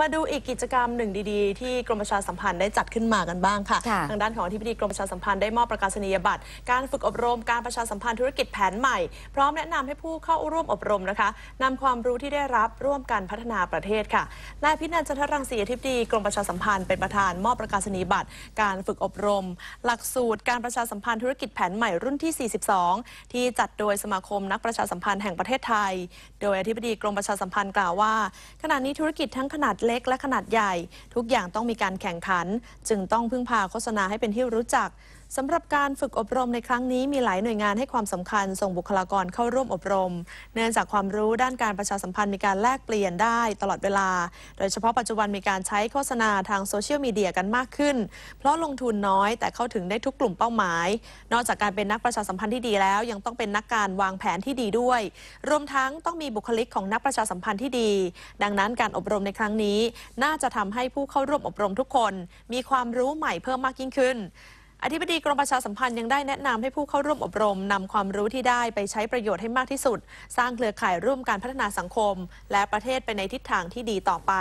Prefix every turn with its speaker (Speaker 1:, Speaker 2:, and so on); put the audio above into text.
Speaker 1: มาดูอีกกิจกรรมหนึ่งดีๆที่ กรมประชาสัมพันธ์ได้จัดขึ้นมากันบ้างค่ะคะทางด้านของอธิบดีกรมประชาสัมพันธ์ได้มอบประกาศนียบัตร การฝึกอบรมการประชาสัมพันธ์ธุรกิจแผนใหม่พร้อมแนะนำให้ผู้เข้าร่วมอบรมนะคะนำความรู้ที่ได้รับร่วมกันพัฒนาประเทศค่ะนายพินันจันทรังสีอธิบดีกรมประชาสัมพันธ์เป็นประธานมอบประกาศนียบัตร การฝึกอบรม หลักสูตรการประชาสัมพันธ์ธุรกิจแผนใหม่รุ่นที่ 42 ที่จัดโดยสมาคมนักประชาสัมพันธ์แห่งประเทศไทย โดยอธิบดีกรมประชาสัมพันธ์กล่าวว่า ขณะนี้ธุรกิจทั้งขนาดเล็กและขนาดใหญ่ทุกอย่างต้องมีการแข่งขัน จึงต้องพึ่งพาโฆษณาให้เป็นที่รู้จักสำหรับการฝึกอบรมในครั้งนี้มีหลายหน่วยงานให้ความสำคัญ ส่งบุคลากรเข้าร่วมอบรม เนื่องจากความรู้ด้านการประชาสัมพันธ์มีการแลกเปลี่ยนได้ตลอดเวลา โดยเฉพาะปัจจุบันมีการใช้โฆษณาทางโซเชียลมีเดียกันมากขึ้นเพราะลงทุนน้อย แต่เข้าถึงได้ทุกกลุ่มเป้าหมาย นอกจากการเป็นนักประชาสัมพันธ์ที่ดีแล้ว ยังต้องเป็นนักการวางแผนที่ดีด้วยรวมทั้งต้องมีบุคลิกของนักประชาสัมพันธ์ที่ดี ดังนั้น การอบรมในครั้งนี้นี้น่าจะทำให้ผู้เข้าร่วมอบรมทุกคน มีความรู้ใหม่เพิ่มมากยิ่งขึ้น อธิบดีกรมประชาสัมพันธ์ยังได้แนะนำให้ผู้เข้าร่วมอบรมนำความรู้ที่ได้ไปใช้ประโยชน์ให้มากที่สุด สร้างเครือข่ายร่วมการพัฒนาสังคม และประเทศไปในทิศทางที่ดีต่อไป